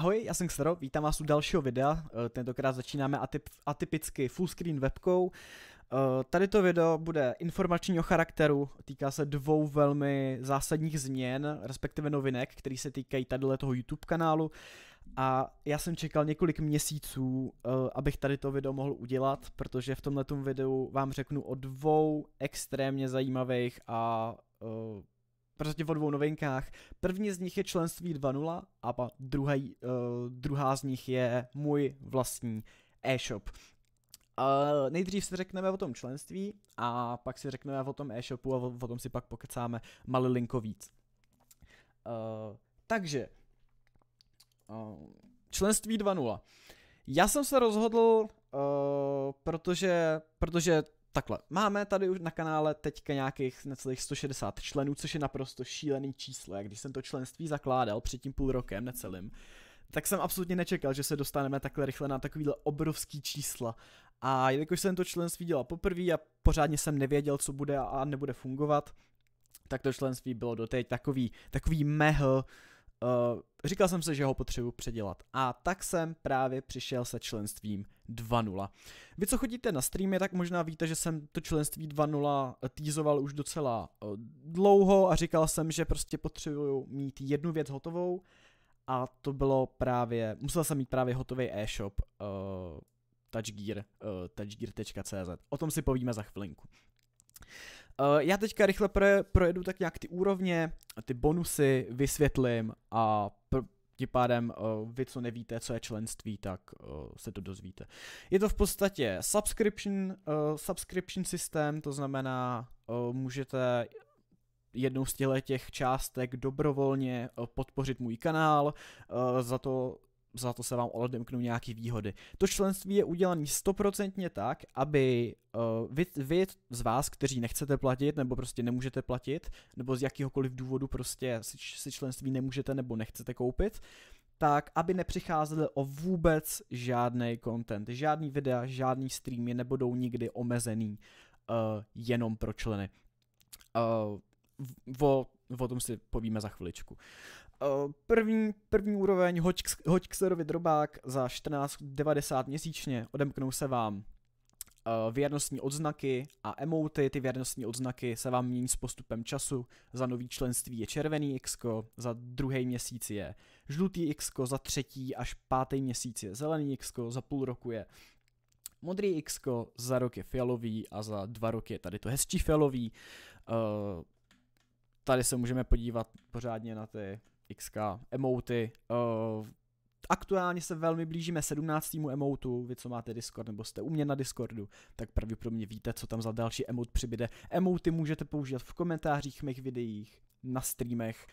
Ahoj, já jsem Xero, vítám vás u dalšího videa, eh, tentokrát začínáme atyp, atypicky fullscreen webkou. Eh, tady to video bude informačního charakteru, týká se dvou velmi zásadních změn, respektive novinek, které se týkají tadyhle toho YouTube kanálu. A já jsem čekal několik měsíců, eh, abych tady to video mohl udělat, protože v tomhle videu vám řeknu o dvou extrémně zajímavých a prostě o dvou novinkách. První z nich je členství 2.0 a pa druhý, uh, eh, druhá z nich je můj vlastní e-shop. Uh, nejdřív si řekneme o tom členství a pak si řekneme o tom e-shopu a o, o tom si pak pokecáme linko víc. Uh, takže, uh, členství 2.0. Já jsem se rozhodl, uh, protože, protože takhle, máme tady už na kanále teďka nějakých necelých 160 členů, což je naprosto šílený číslo. Jak když jsem to členství zakládal před tím půl rokem necelým, tak jsem absolutně nečekal, že se dostaneme takhle rychle na takovýhle obrovský čísla. A jelikož jsem to členství dělal poprvé a pořádně jsem nevěděl, co bude a nebude fungovat, tak to členství bylo doteď takový, takový mehl, Uh, eh, říkal jsem se, že ho potřebuji předělat. A tak jsem právě přišel se členstvím 2.0. Vy, co chodíte na streamy, tak možná víte, že jsem to členství 2.0 týzoval už docela eh, dlouho a říkal jsem, že prostě potřebuju mít jednu věc hotovou a to bylo právě, musel jsem mít právě hotový e-shop uh, touchgear, uh, eh, touchgear.cz. O tom si povíme za chvilinku. Uh, já teďka rychle projedu tak nějak ty úrovně, ty bonusy, vysvětlím a pr- tím pádem uh, vy, co nevíte, co je členství, tak uh, se to dozvíte. Je to v podstatě subscription, uh, subscription systém, to znamená, uh, můžete jednou z těch částek dobrovolně podpořit můj kanál. Za to za to se vám odemknou nějaké výhody. To členství je udělané stoprocentně tak, aby uh, vy, vy z vás, kteří nechcete platit, nebo prostě nemůžete platit, nebo z jakýhokoliv důvodu prostě si, si členství nemůžete nebo nechcete koupit, tak aby nepřicházeli o vůbec žádný content. Žádný videa, žádný streamy nebudou nikdy omezený uh, jenom pro členy. Uh, v, o, o tom si povíme za chviličku. Uh, Eh, první, první úroveň, hoď, hoď k serovi drobák za 14,90 měsíčně, odemknou se vám eh, věrnostní odznaky a emoty, ty věrnostní odznaky se vám mění s postupem času, za nový členství je červený X, za druhý měsíc je žlutý X, za třetí až pátý měsíc je zelený X, za půl roku je modrý X, za rok je fialový a za dva roky je tady to hezčí fialový. Eh, tady se můžeme podívat pořádně na ty XK, emoty. Uh, eh, aktuálně se velmi blížíme 17. emotu, vy co máte Discord nebo jste u mě na Discordu, tak pravděpodobně víte, co tam za další emot přibyde. Emoty můžete používat v komentářích mých videích, na streamech,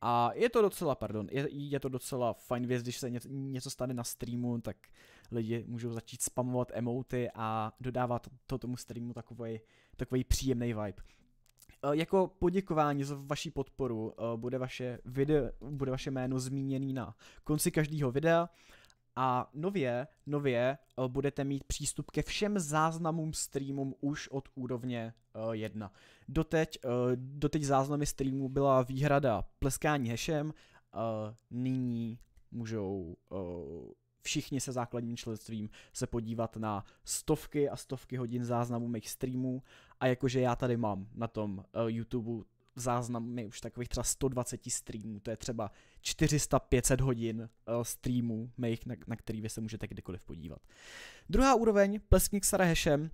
a je to docela, pardon, je, je to docela fajn věc, když se něco, něco stane na streamu, tak lidi můžou začít spamovat emoty a dodávat to tomu streamu takový, takový příjemný vibe. Eh, jako poděkování za vaši podporu eh, bude vaše, video, bude vaše jméno zmíněné na konci každého videa a nově, nově eh, budete mít přístup ke všem záznamům streamům už od úrovně 1. Doteď, doteď záznamy streamů byla výhrada pleskání hešem, nyní můžou všichni se základním členstvím se podívat na stovky a stovky hodin záznamů mých streamů a jakože já tady mám na tom uh, YouTube záznamy už takových třeba 120 streamů, to je třeba 400-500 hodin uh, streamů mých, na, na který vy se můžete kdykoliv podívat. Druhá úroveň, Plesník s Sarahešem, uh,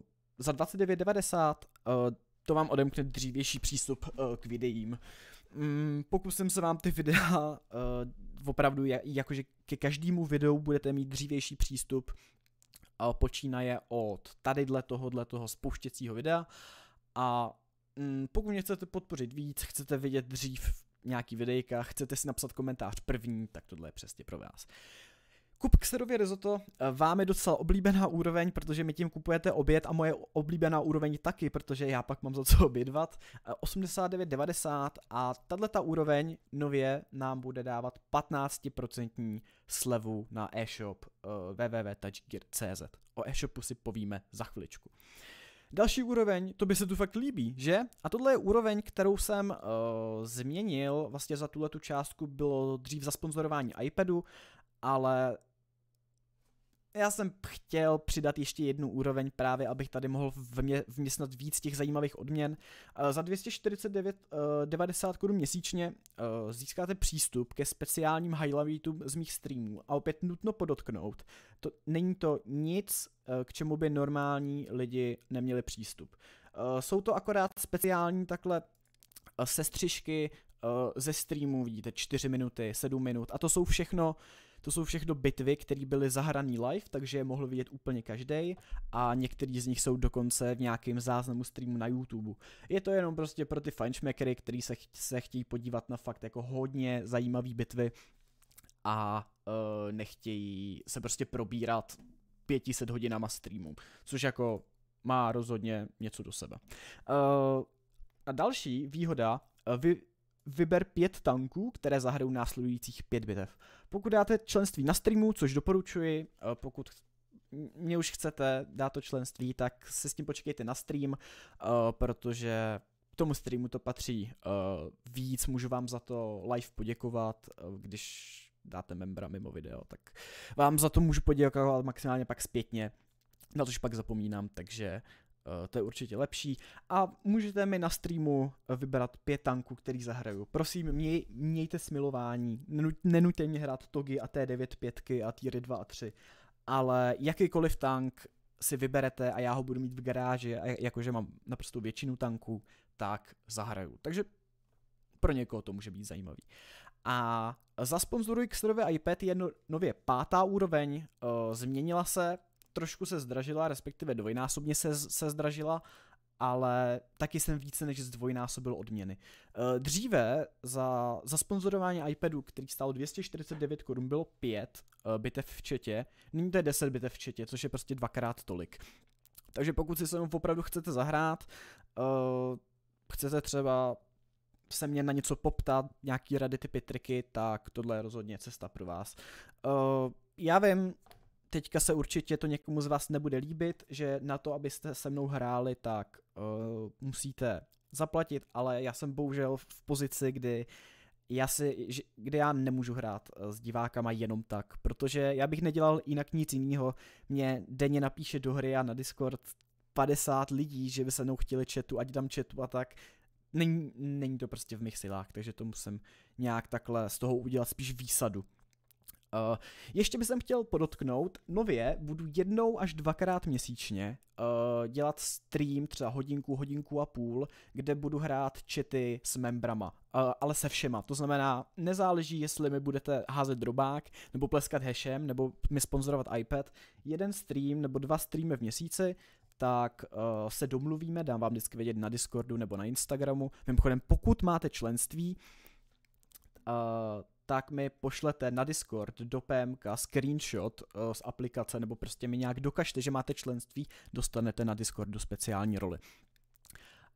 eh, za 29,90 uh, to vám odemkne dřívější přístup uh, k videím. Uh, Mm, pokusím se vám ty videa uh, opravdu, je, jakože ke každému videu budete mít dřívější přístup, uh, počínaje od tadyhle tohohle toho spouštěcího videa a mm, pokud mě chcete podpořit víc, chcete vidět dřív nějaký videjka, chcete si napsat komentář první, tak tohle je přesně pro vás. Kup Xerově risotto eh, vám je docela oblíbená úroveň, protože mi tím kupujete oběd a moje oblíbená úroveň taky, protože já pak mám za co obědvat. 89,90 eh, a tahle ta úroveň nově nám bude dávat 15% slevu na e-shop eh, www.touchgear.cz. O e-shopu si povíme za chviličku. Další úroveň, to by se tu fakt líbí, že? A tohle je úroveň, kterou jsem uh, změnil, vlastně za tuhle tu částku bylo dřív za sponzorování iPadu, ale já jsem chtěl přidat ještě jednu úroveň právě, abych tady mohl vmě, vměstnat víc těch zajímavých odměn. Uh, za 249,90 uh, eh, korun měsíčně uh, získáte přístup ke speciálním highlightům z mých streamů. A opět nutno podotknout, to není to nic, k čemu by normální lidi neměli přístup. Jsou to akorát speciální takhle sestřižky ze streamu, vidíte, 4 minuty, 7 minut a to jsou všechno to jsou všechno bitvy, které byly zahraný live, takže je mohl vidět úplně každý a některý z nich jsou dokonce v nějakém záznamu streamu na YouTube. Je to jenom prostě pro ty fanšmekery, který se, ch- se chtějí podívat na fakt jako hodně zajímavé bitvy a uh, nechtějí se prostě probírat 500 hodinama streamu, což jako má rozhodně něco do sebe. Uh, a další výhoda, e, vy vyber pět tanků, které zahrajou následujících pět bitev. Pokud dáte členství na streamu, což doporučuji, eh, pokud mě už chcete dát to členství, tak se s tím počkejte na stream, eh, protože tomu streamu to patří eh, víc, můžu vám za to live poděkovat, když dáte membra mimo video, tak vám za to můžu poděkovat maximálně pak zpětně, na což pak zapomínám, takže Eh, to je určitě lepší. A můžete mi na streamu vybrat pět tanků, který zahraju. Prosím, měj, mějte smilování, nenuťte mě hrát Togy a T9 pětky a t 2 a 3, ale jakýkoliv tank si vyberete a já ho budu mít v garáži, a jakože mám naprosto většinu tanků, tak zahraju. Takže pro někoho to může být zajímavý. A zasponzoruji k iPad je no, nově pátá úroveň, uh, změnila se, trošku se zdražila, respektive dvojnásobně se, se zdražila, ale taky jsem více než zdvojnásobil odměny. Eh, dříve za, za sponzorování iPadu, který stál 249 korun, bylo 5 eh, bitev v četě, nyní to je 10 bitev v četě, což je prostě dvakrát tolik. Takže pokud si se mnou opravdu chcete zahrát, eh, chcete třeba se mě na něco poptat, nějaký rady, typy, triky, tak tohle je rozhodně cesta pro vás. Já vím, teďka se určitě to někomu z vás nebude líbit, že na to, abyste se mnou hráli, tak uh, musíte zaplatit, ale já jsem bohužel v pozici, kdy já si, kdy já nemůžu hrát eh, s divákama jenom tak, protože já bych nedělal jinak nic jiného. Mě denně napíše do hry a na Discord 50 lidí, že by se mnou chtěli chatu, ať dám chatu a tak. Není, není to prostě v mých silách, takže to musím nějak takhle z toho udělat spíš výsadu. Uh, ještě bych chtěl podotknout, nově budu jednou až dvakrát měsíčně uh, dělat stream, třeba hodinku, hodinku a půl, kde budu hrát čety s membrama, uh, ale se všema. To znamená, nezáleží, jestli mi budete házet drobák, nebo pleskat hashem, nebo mi sponzorovat iPad. Jeden stream nebo dva streamy v měsíci, tak uh, se domluvíme, dám vám vždycky vědět na Discordu nebo na Instagramu. Mimochodem, pokud máte členství, uh, tak mi pošlete na Discord do PMK screenshot uh, z aplikace, nebo prostě mi nějak dokažte, že máte členství, dostanete na Discord do speciální roli.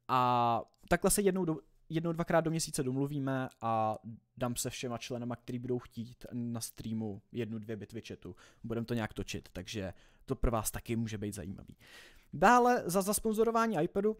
A takhle se jednou, do, jednou dvakrát do měsíce domluvíme a dám se všema členama, kteří budou chtít na streamu jednu, dvě bitvy chatu. Budeme to nějak točit, takže to pro vás taky může být zajímavý. Dále za zasponzorování iPadu uh,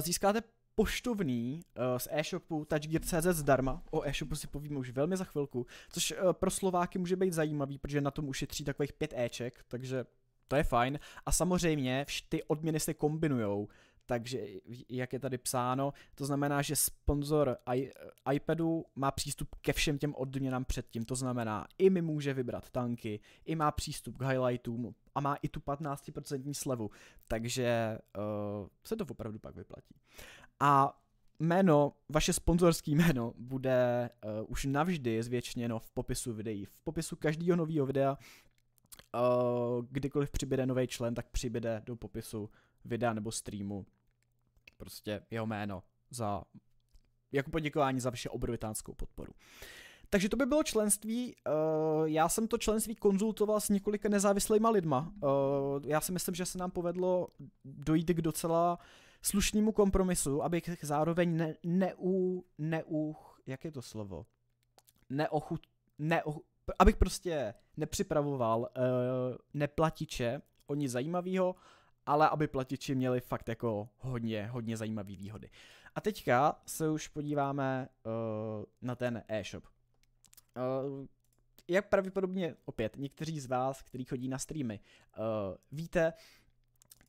získáte poštovný uh, z e-shopu touchgear.cz zdarma. O e-shopu si povíme už velmi za chvilku, což uh, pro Slováky může být zajímavý, protože na tom ušetří takových pět Eček, takže to je fajn. A samozřejmě ty odměny se kombinujou, takže jak je tady psáno, to znamená, že sponzor eh, iPadu má přístup ke všem těm odměnám předtím, to znamená, i mi může vybrat tanky, i má přístup k highlightům a má i tu 15% slevu, takže uh, se to opravdu pak vyplatí. A jméno, vaše sponzorské jméno bude uh, už navždy zvětšněno v popisu videí. V popisu každého nového videa, uh, kdykoliv přibude nový člen, tak přibude do popisu videa nebo streamu prostě jeho jméno za, jako poděkování za vše obrovitánskou podporu. Takže to by bylo členství. Eh, já jsem to členství konzultoval s několika nezávislýma lidma. Eh, já si myslím, že se nám povedlo dojít k docela slušnému kompromisu, abych zároveň ne, neu, neu, jak je to slovo? Neochut, neoch, abych prostě nepřipravoval eh, neplatiče o nic zajímavého, ale aby platiči měli fakt jako hodně, hodně zajímavý výhody. A teďka se už podíváme uh, na ten e-shop. Uh, jak pravděpodobně opět někteří z vás, kteří chodí na streamy, uh, víte,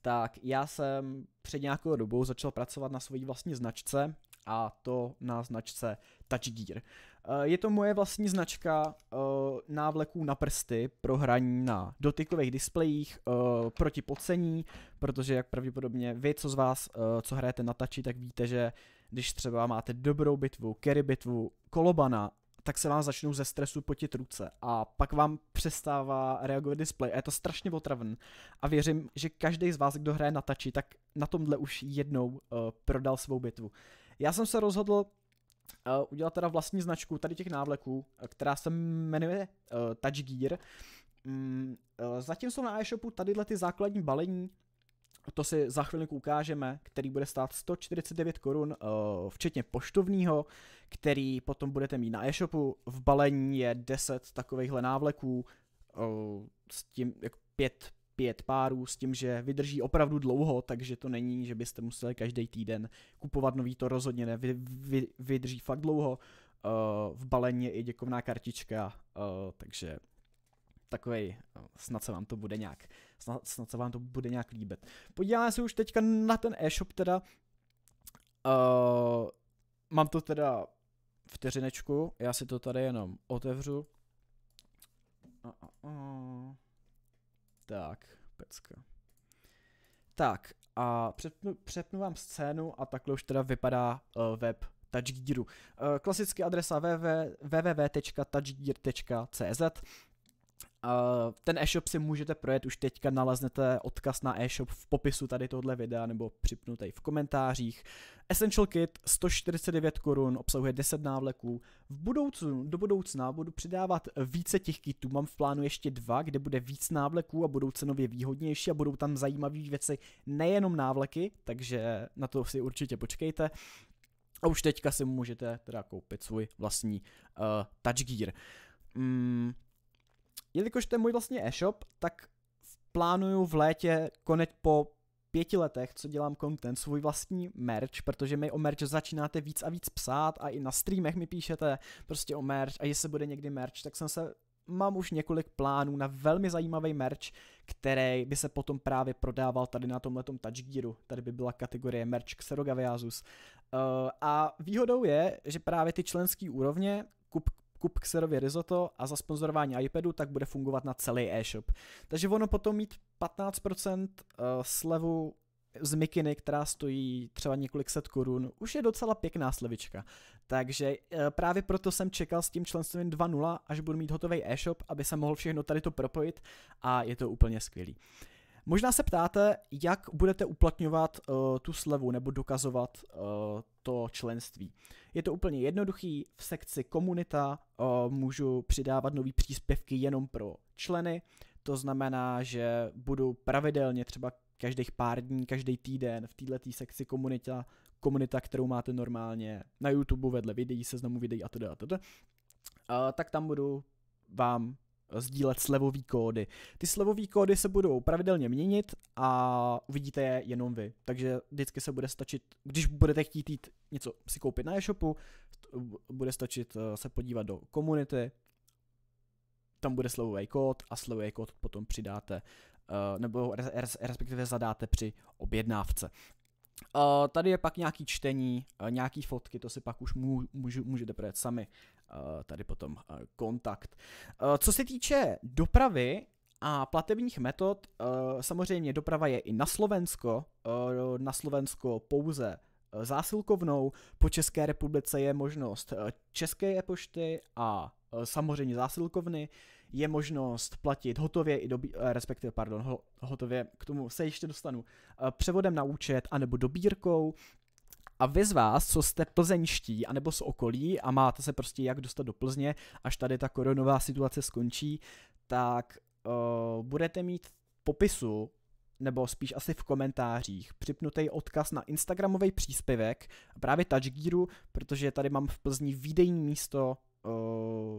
tak já jsem před nějakou dobou začal pracovat na své vlastní značce a to na značce TouchGear. Uh, Eh, je to moje vlastní značka eh, návleků na prsty pro hraní na dotykových displejích eh, proti pocení, protože jak pravděpodobně vy, co z vás, co hrajete na tači, tak víte, že když třeba máte dobrou bitvu, carry bitvu, kolobana, tak se vám začnou ze stresu potit ruce a pak vám přestává reagovat display a je to strašně otravn. A věřím, že každý z vás, kdo hraje na tači, tak na tomhle už jednou uh, prodal svou bitvu. Já jsem se rozhodl Eh, udělat teda vlastní značku tady těch návleků, eh, která se jmenuje uh, Touch Gear. uh, mm, zatím jsou na e-shopu tadyhle ty základní balení, to si za chvilku ukážeme, který bude stát 149 korun, včetně poštovního, který potom budete mít na e-shopu. V balení je 10 takovýchhle návleků s tím jako 5 pět párů s tím, že vydrží opravdu dlouho, takže to není, že byste museli každý týden kupovat nový, to rozhodně ne, vy, vy, vydrží fakt dlouho, uh, v balení je i děkovná kartička, uh, takže takový, eh, snad se vám to bude nějak, snad, snad se vám to bude nějak líbit. Podíváme se už teďka na ten e-shop teda, uh, mám to teda vteřinečku, já si to tady jenom otevřu. Uh, uh, uh. Tak, pecka. Tak a přepnu, přepnu vám scénu a takhle už teda vypadá uh, web TouchGearu. Uh, klasicky adresa www.touchgear.cz ten e-shop si můžete projet, už teďka naleznete odkaz na e-shop v popisu tady tohle videa nebo připnutej v komentářích. Essential Kit 149 korun obsahuje 10 návleků. V budoucnu, do budoucna budu přidávat více těch kitů, mám v plánu ještě dva, kde bude víc návleků a budou cenově výhodnější a budou tam zajímavé věci, nejenom návleky, takže na to si určitě počkejte. A už teďka si můžete teda koupit svůj vlastní uh, Touch Gear. Mm, jelikož to je můj vlastně e-shop, tak plánuju v létě konec po pěti letech, co dělám content, svůj vlastní merch, protože mi o merch začínáte víc a víc psát a i na streamech mi píšete prostě o merch a jestli bude někdy merch, tak jsem se mám už několik plánů na velmi zajímavý merch, který by se potom právě prodával tady na tomhletom Touchgearu. Tady by byla kategorie merch Xerogaviasus. Uh, eh, a výhodou je, že právě ty členský úrovně, kup kup Xerově risotto a za sponzorování iPadu, tak bude fungovat na celý e-shop. Takže ono potom mít 15% eh, slevu z mikiny, která stojí třeba několik set korun, už je docela pěkná slevička. Takže eh, právě proto jsem čekal s tím členstvím 2.0, až budu mít hotový e-shop, aby se mohl všechno tady to propojit a je to úplně skvělý. Možná se ptáte, jak budete uplatňovat uh, tu slevu nebo dokazovat uh, to členství. Je to úplně jednoduchý, v sekci komunita eh, můžu přidávat nové příspěvky jenom pro členy, to znamená, že budu pravidelně třeba každých pár dní, každý týden v této sekci komunita, komunita, kterou máte normálně na YouTube vedle videí, seznamu videí a to a teda, eh, tak tam budu vám sdílet slevový kódy. Ty slevové kódy se budou pravidelně měnit a uvidíte je jenom vy. Takže vždycky se bude stačit, když budete chtít jít něco si koupit na e-shopu, bude stačit eh, se podívat do komunity, tam bude slevový kód a slevový kód potom přidáte, eh, nebo respektive zadáte při objednávce. Eh, tady je pak nějaký čtení, uh, nějaký fotky, to si pak už mů, můžu, můžete projet sami. Uh, tady potom uh, kontakt. Uh, co se týče dopravy a platebních metod, uh, samozřejmě doprava je i na Slovensko, uh, na Slovensko pouze zásilkovnou, po České republice je možnost České pošty a samozřejmě zásilkovny je možnost platit hotově, i dobí, eh, respektive, pardon, hotově, k tomu se ještě dostanu, eh, převodem na účet anebo dobírkou, a vy z vás, co jste plzeňští anebo z okolí a máte se prostě jak dostat do Plzně, až tady ta koronová situace skončí, tak uh, budete mít popisu nebo spíš asi v komentářích připnutý odkaz na Instagramový příspěvek právě Touchgearu, protože tady mám v Plzni výdejní místo Eh,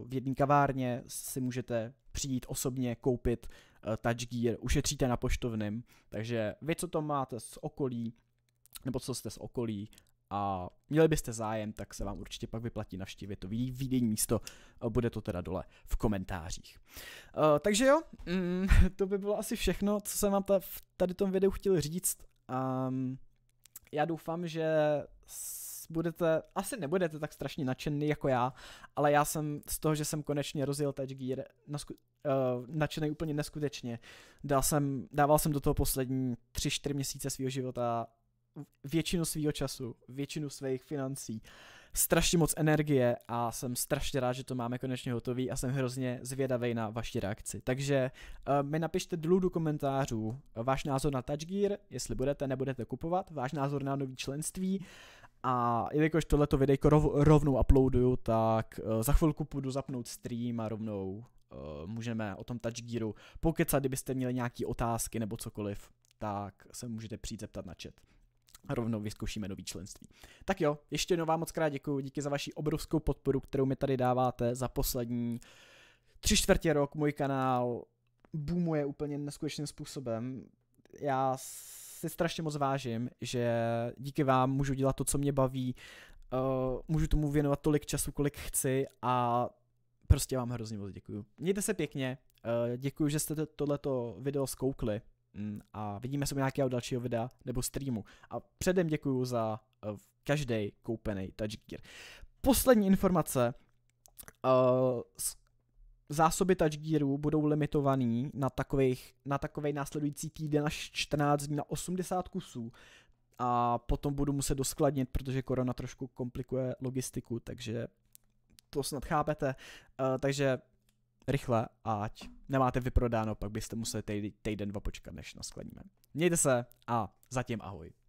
v jedné kavárně si můžete přijít osobně koupit eh, Touch Gear, ušetříte na poštovném, takže vy, co to máte z okolí, nebo co jste z okolí a měli byste zájem, tak se vám určitě pak vyplatí navštívit to výdejní místo, eh, bude to teda dole v komentářích. takže jo, mm, to by bylo asi všechno, co jsem vám v tady tom videu chtěl říct. Ehm, já doufám, že budete, asi nebudete tak strašně nadšený jako já, ale já jsem z toho, že jsem konečně rozjel Touch Gear, nasku, uh, nadšený úplně neskutečně. Dal jsem, dával jsem do toho poslední 3-4 měsíce svého života většinu svého času, většinu svých financí, strašně moc energie a jsem strašně rád, že to máme konečně hotový a jsem hrozně zvědavý na vaši reakci. Takže uh, mi napište dolů do komentářů váš názor na Touch Gear, jestli budete, nebudete kupovat, váš názor na nový členství a jelikož tohleto videjko rov, rovnou uploaduju, tak uh, za chvilku půjdu zapnout stream a rovnou uh, můžeme o tom Touch Gearu pokecat, kdybyste měli nějaké otázky nebo cokoliv, tak se můžete přijít zeptat na chat. A rovnou vyzkoušíme nový členství. Tak jo, ještě jednou vám moc krát děkuji, díky za vaši obrovskou podporu, kterou mi tady dáváte za poslední tři čtvrtě rok. Můj kanál boomuje úplně neskutečným způsobem. Já si strašně moc vážím, že díky vám můžu dělat to, co mě baví, uh, můžu tomu věnovat tolik času, kolik chci a prostě vám hrozně moc děkuju. Mějte se pěkně, uh, eh, děkuji, že jste to, tohleto video zkoukli mm, a vidíme se u nějakého dalšího videa nebo streamu. A předem děkuji za uh, eh, každý koupený Touch Gear. Poslední informace, uh, zásoby Touch Gearu budou limitovaný na, takových, na takovej následující týden až 14 dní na 80 kusů a potom budu muset doskladnit, protože korona trošku komplikuje logistiku, takže to snad chápete. Uh, takže rychle, ať nemáte vyprodáno, pak byste museli týden, týden dva počkat, než naskladníme. Mějte se a zatím ahoj.